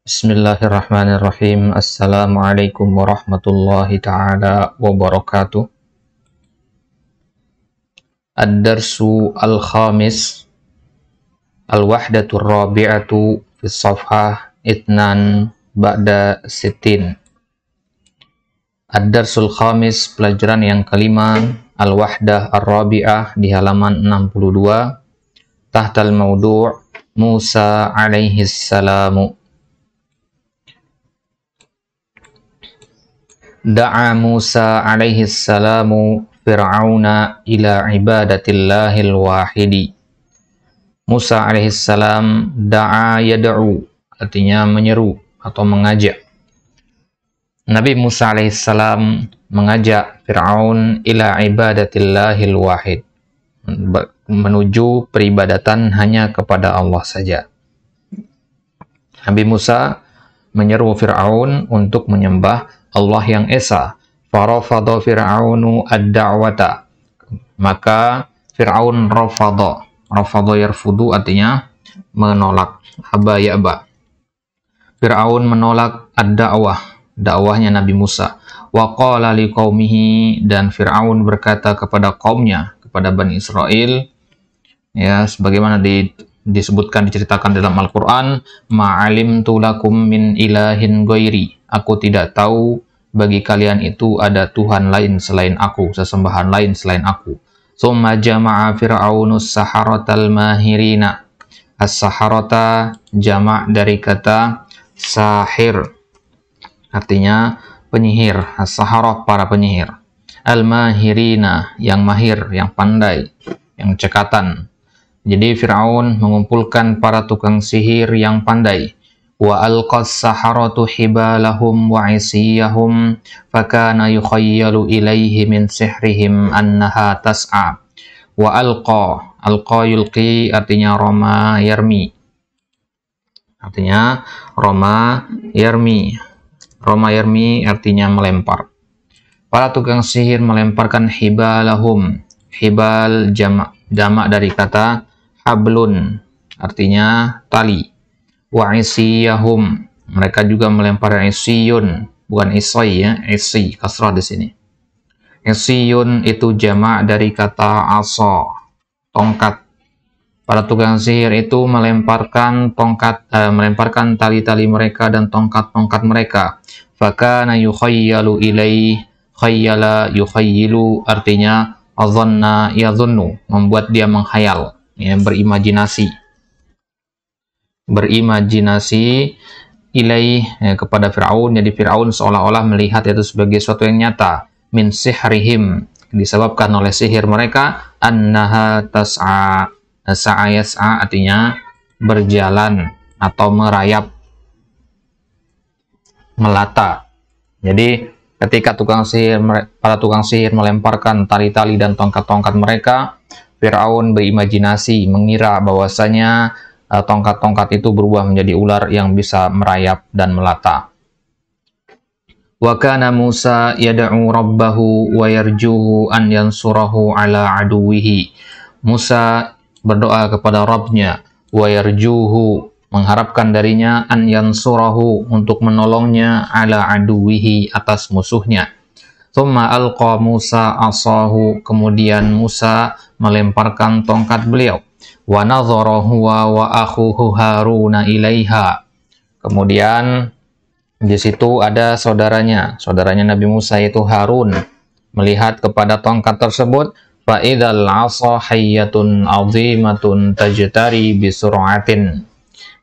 Bismillahirrahmanirrahim. Assalamualaikum warahmatullahi taala wabarakatuh. Ad-darsu al-khamis al-wahdatu rabi'atu fi safhah itnan ba'da sitin. Ad-darsul khamis pelajaran yang kelima al-wahdah ar-rabi'ah di halaman 62 tahtal maudu' Musa alaihi salamu da'a Musa alaihi salamu Fir'auna ila ibadatillahil wahidi Musa alaihi salam da'a yad'u artinya menyeru atau mengajak Nabi Musa alaihi salam mengajak Fir'aun ila ibadatillahil wahid menuju peribadatan hanya kepada Allah saja Nabi Musa menyeru Fir'aun untuk menyembah Allah yang Esa. Farafadha Fir'aunu ad-da'wata. Maka Fir'aun rofado. Rofado yarfudu artinya menolak. Aba ya'ba. Fir'aun menolak ad-da'wah. Dakwahnya Nabi Musa. Wa qala liqaumihi dan Fir'aun berkata kepada kaumnya, kepada Bani Israel, ya sebagaimana di disebutkan diceritakan dalam Al-Qur'an, ma'alim tulakum min ilahin goiri Aku tidak tahu bagi kalian itu ada Tuhan lain selain aku, sesembahan lain selain aku. Summa jama'a fir'aunus saharatal mahirina. As-saharata jamak dari kata sahir. Artinya penyihir, as para penyihir. Al-mahirina yang mahir, yang pandai, yang cekatan. Jadi Firaun mengumpulkan para tukang sihir yang pandai wa alqas saharatu hibalahum wa isiyahum fakana yukhayyalu ilaihi min sihrihim annaha tas'a wa alqa alqa yulqi artinya roma yarmi artinya roma yarmi roma yarmi artinya melempar para tukang sihir melemparkan hibalahum hibal jamak jamak dari kata hablun artinya tali wa isiyahum mereka juga melempar isiyun bukan isai ya isi kasrah di sini isiyun itu jamak dari kata aso tongkat para tukang sihir itu melemparkan tongkat eh, melemparkan tali-tali mereka dan tongkat-tongkat mereka fakana yukhayyalu ilai, khayyala yukhayyilu artinya azanna yadhunnu membuat dia menghayal ya berimajinasi berimajinasi ilaih ya, kepada Fir'aun jadi Fir'aun seolah-olah melihat itu sebagai sesuatu yang nyata min sihrihim disebabkan oleh sihir mereka annaha tas'a eh, sa'a yas'a artinya berjalan atau merayap melata jadi ketika tukang sihir para tukang sihir melemparkan tali-tali dan tongkat-tongkat mereka Fir'aun berimajinasi mengira bahwasanya Eh, tongkat-tongkat itu berubah menjadi ular yang bisa merayap dan melata. Wakana Musa yada'u rabbahu wa yarjuhu an yansurahu ala aduwihi. Musa berdoa kepada Rabbnya wa yarjuhu mengharapkan darinya an yansurahu untuk menolongnya ala aduwihi atas musuhnya. Thumma alqa Musa asahu kemudian Musa melemparkan tongkat beliau wa nadhara huwa wa akhuhu Haruna ilaiha. Kemudian di situ ada saudaranya, saudaranya Nabi Musa yaitu Harun melihat kepada tongkat tersebut fa idzal asa hayyatun azimatun tajtari bisur'atin.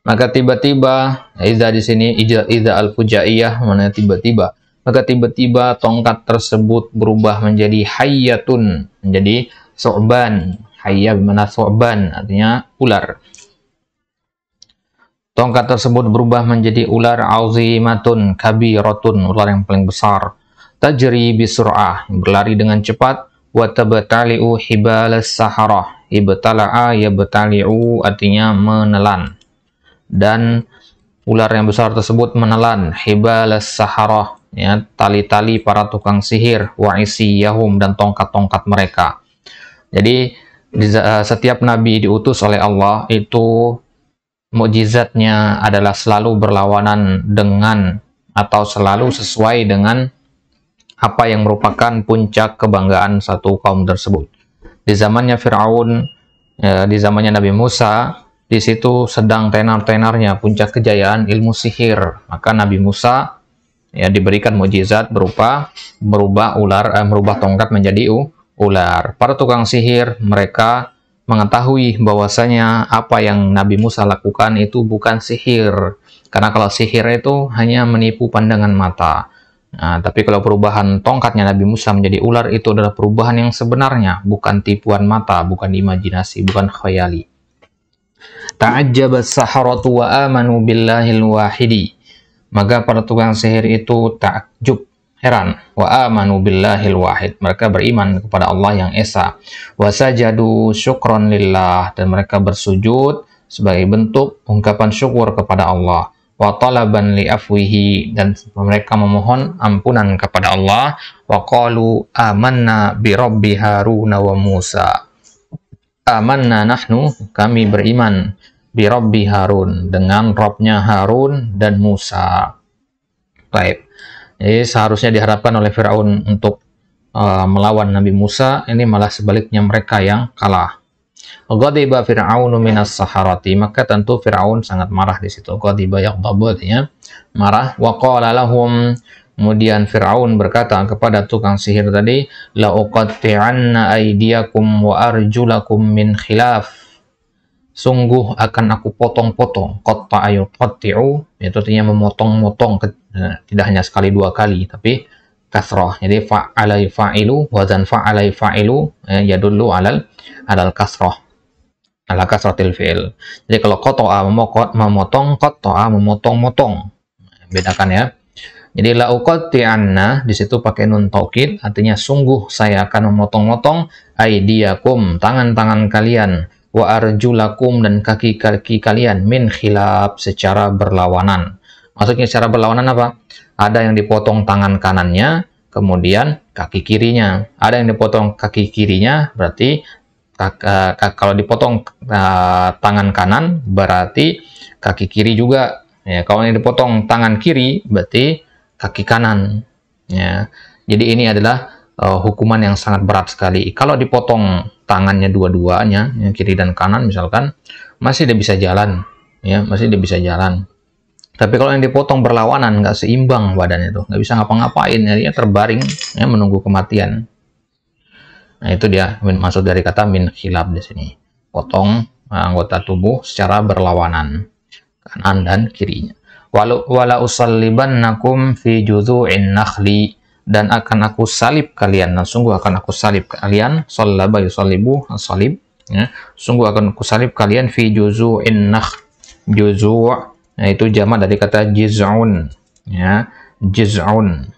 Maka tiba-tiba iza di sini iza al-fujaiyah mana tiba-tiba maka tiba-tiba tongkat tersebut berubah menjadi hayyatun menjadi so'ban Hayya bimana so'ban, artinya ular. Tongkat tersebut berubah menjadi ular auzimatun rotun ular yang paling besar. Tajri bisur'ah, berlari dengan cepat. Watabatali'u saharoh saharah, ibtala'a yabtali'u, artinya menelan. Dan ular yang besar tersebut menelan hibales saharah, ya, tali-tali para tukang sihir, yahum dan tongkat-tongkat mereka. Jadi, Eh, setiap nabi diutus oleh Allah itu mukjizatnya adalah selalu berlawanan dengan atau selalu sesuai dengan apa yang merupakan puncak kebanggaan satu kaum tersebut. Di zamannya Firaun, ya, di zamannya Nabi Musa, di situ sedang tenar-tenarnya puncak kejayaan ilmu sihir. Maka Nabi Musa ya diberikan mukjizat berupa merubah ular eh, merubah tongkat menjadi u, ular. Para tukang sihir, mereka mengetahui bahwasanya apa yang Nabi Musa lakukan itu bukan sihir. Karena kalau sihir itu hanya menipu pandangan mata. Nah, tapi kalau perubahan tongkatnya Nabi Musa menjadi ular itu adalah perubahan yang sebenarnya, bukan tipuan mata, bukan imajinasi, bukan khayali. as saharatu wa amanu billahil wahidi. Maka para tukang sihir itu takjub heran wa amanu billahil wahid mereka beriman kepada Allah yang esa wa sajadu syukron lillah dan mereka bersujud sebagai bentuk ungkapan syukur kepada Allah wa talaban li afwihi dan mereka memohon ampunan kepada Allah wa qalu amanna bi rabbi haruna wa musa amanna nahnu kami beriman bi rabbi harun dengan robnya harun dan musa baik jadi seharusnya diharapkan oleh Firaun untuk uh, melawan Nabi Musa, ini malah sebaliknya mereka yang kalah. Ghadiba Fir'aun minas saharati, maka tentu Fir'aun sangat marah di situ. Ghadiba yaghdabu artinya marah. Wa qala lahum Kemudian Fir'aun berkata kepada tukang sihir tadi, La uqatti'anna aydiyakum wa arjulakum min khilaf sungguh akan aku potong-potong kota ayu kotiu itu artinya memotong-motong eh, tidak hanya sekali dua kali tapi kasroh jadi fa'alai ilu, wazan fa'alai fa'ilu ilu, ya dulu alal alal kasroh ala kasroh tilfil. jadi kalau a memokot memotong a memotong-motong bedakan ya jadi anna di situ pakai nun taukid artinya sungguh saya akan memotong-motong aidiakum tangan-tangan kalian wa arjulakum dan kaki-kaki kalian min khilab secara berlawanan. Maksudnya secara berlawanan apa? Ada yang dipotong tangan kanannya, kemudian kaki kirinya. Ada yang dipotong kaki kirinya, berarti eh, kalau dipotong eh, tangan kanan, berarti kaki kiri juga. Ya, kalau yang dipotong tangan kiri, berarti kaki kanan. Ya. Jadi ini adalah uh, hukuman yang sangat berat sekali. Kalau dipotong tangannya dua-duanya, yang kiri dan kanan misalkan, masih dia bisa jalan, ya masih dia bisa jalan. Tapi kalau yang dipotong berlawanan, nggak seimbang badannya tuh, nggak bisa ngapa-ngapain, jadinya terbaring, ya menunggu kematian. Nah itu dia maksud dari kata min hilab di sini, potong eh, anggota tubuh secara berlawanan kanan dan kirinya. Walau wala nakum fi juzu'in nakhli dan akan aku salib kalian dan sungguh akan aku salib kalian sallaba yusallibu salib ya. sungguh akan aku salib kalian fi juzu'in nakh juzu' yaitu jama dari kata jiz'un ya jiz'un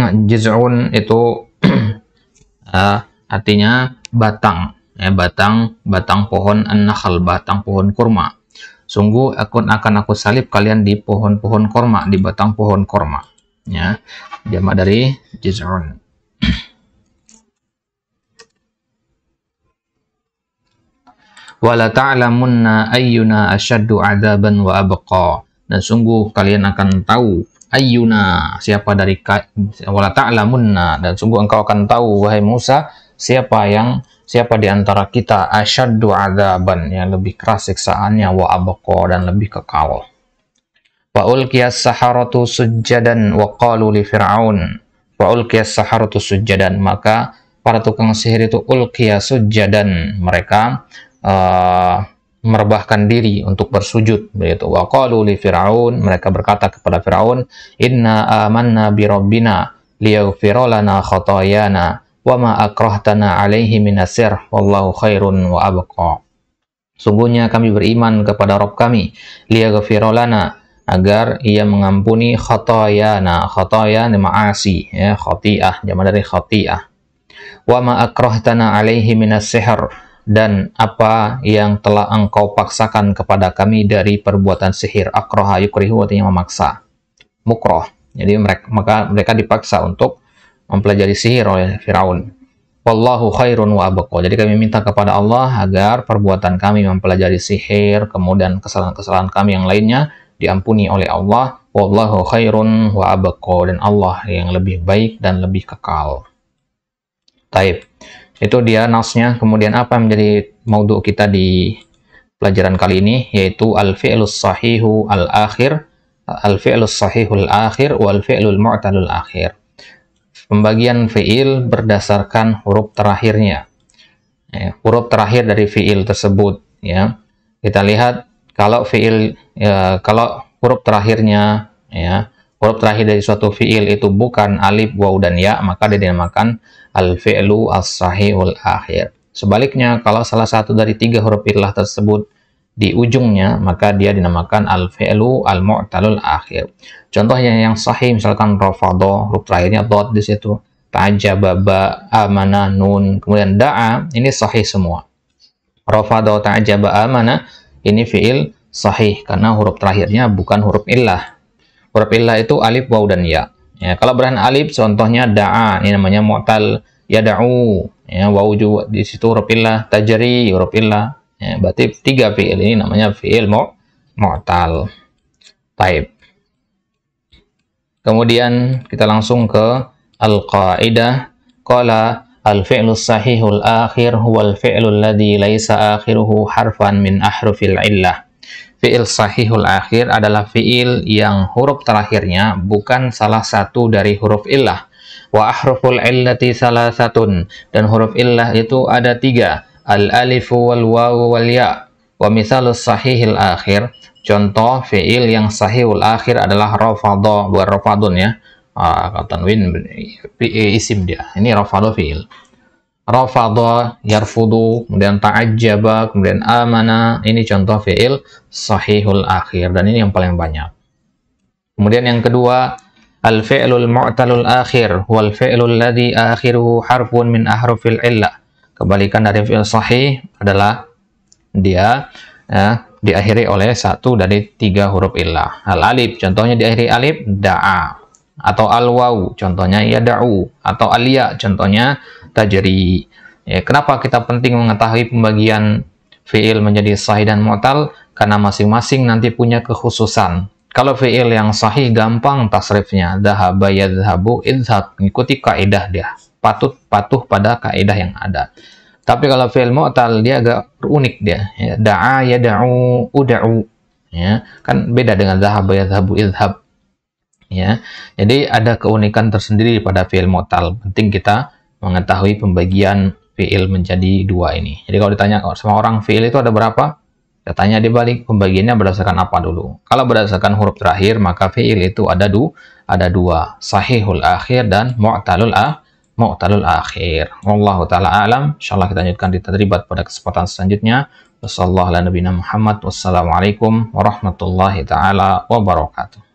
nah, jiz'un itu uh, artinya batang ya, batang batang pohon an batang pohon kurma sungguh akan akan aku salib kalian di pohon-pohon kurma di batang pohon kurma ya jamak dari jizron wala ta'lamunna ayyuna asyaddu adaban wa abqa dan sungguh kalian akan tahu ayyuna siapa dari wala ta'lamunna dan sungguh engkau akan tahu wahai Musa siapa yang siapa di antara kita asyaddu adaban yang lebih keras siksaannya wa abqa dan lebih kekal Wa ulqiyas saharatu sujjadan wa qalu li fir'aun. Wa ulqiyas saharatu sujjadan. Maka para tukang sihir itu ulqiya sujjadan. Mereka uh, merebahkan diri untuk bersujud begitu wa qalu li fir'aun mereka berkata kepada fir'aun inna amanna bi rabbina liyaghfira lana khotoyana wa ma akrahtana alaihi minasir wallahu khairun wa abqa sungguhnya kami beriman kepada Rabb kami liyaghfira lana agar ia mengampuni khotoyana khotoya ma'asi ya khotiah jama dari khotiah wa ma akrahtana alaihi minas sihr dan apa yang telah engkau paksakan kepada kami dari perbuatan sihir akroha yukrihu artinya memaksa mukroh jadi mereka, maka mereka dipaksa untuk mempelajari sihir oleh Fir'aun Wallahu khairun wa abqa. Jadi kami minta kepada Allah agar perbuatan kami mempelajari sihir, kemudian kesalahan-kesalahan kami yang lainnya diampuni oleh Allah wallahu khairun wa abaqo. dan Allah yang lebih baik dan lebih kekal. Taib. Itu dia nasnya. Kemudian apa yang menjadi maudhu kita di pelajaran kali ini yaitu al-fi'lus sahihu al-akhir al-fi'lus sahihul akhir wal fi'lul mu'talul akhir. Pembagian fi'il berdasarkan huruf terakhirnya. Ya, huruf terakhir dari fi'il tersebut ya. Kita lihat kalau fiil ya, kalau huruf terakhirnya ya huruf terakhir dari suatu fiil itu bukan alif waw dan ya maka dia dinamakan al fi'lu as sahihul akhir sebaliknya kalau salah satu dari tiga huruf ilah tersebut di ujungnya maka dia dinamakan al fi'lu al mu'talul akhir contohnya yang sahih misalkan rofado, huruf terakhirnya dot di situ ta'ajaba ba amana nun kemudian da'a ini sahih semua rafadho ta'ajaba amana ini fiil sahih karena huruf terakhirnya bukan huruf illah. Huruf illah itu alif, waw, dan ya. ya kalau berani alif contohnya da'a, ini namanya mu'tal, yada'u, ya, waw juga di situ huruf illah, tajri, huruf illah. Ya, berarti tiga fiil ini namanya fiil mu'tal. Taib. Kemudian kita langsung ke al-qaidah qala Al-fi'lu sahihul akhir huwal fi'lu alladhi laisa akhiruhu harfan min ahrufil illah. Fi'il sahihul akhir adalah fi'il yang huruf terakhirnya bukan salah satu dari huruf illah. Wa ahruful illati salah satun. Dan huruf illah itu ada tiga. Al-alifu wal wawu wal ya. Wa misalu sahihil akhir. Contoh fi'il yang sahihul akhir adalah rafadha wa rafadun ya uh, ah, tanwin eh, isim dia ini rafadu fi'il rafadu yarfudu kemudian ta'ajjaba kemudian amana ini contoh fi'il sahihul akhir dan ini yang paling banyak kemudian yang kedua al fi'lul mu'talul akhir wal fi'lul ladzi akhiruhu harfun min ahrufil illa kebalikan dari fi'il sahih adalah dia ya, diakhiri oleh satu dari tiga huruf illah al alif contohnya diakhiri alif da'a atau al contohnya contohnya da'u atau alia contohnya tajri. Ya, kenapa kita penting mengetahui pembagian fi'il menjadi sahih dan mu'tal? Karena masing-masing nanti punya kekhususan. Kalau fi'il yang sahih gampang tasrifnya. Dahaba yadhabu idhat Mengikuti kaidah dia. Patut patuh pada kaidah yang ada. Tapi kalau fi'il mu'tal dia agak unik dia. Ya, da'a yada'u uda'u. Ya, kan beda dengan dahaba yadhabu idhab ya. Jadi ada keunikan tersendiri pada fiil mutal. Penting kita mengetahui pembagian fiil menjadi dua ini. Jadi kalau ditanya sama orang fiil itu ada berapa? Kita tanya di balik pembagiannya berdasarkan apa dulu. Kalau berdasarkan huruf terakhir maka fiil itu ada du ada dua, sahihul akhir dan mu'talul ah mu'talul akhir. Wallahu taala alam. Insyaallah kita lanjutkan di tadribat pada kesempatan selanjutnya. Wassallallahu ala nabiyina Muhammad. Wassalamualaikum warahmatullahi taala wabarakatuh.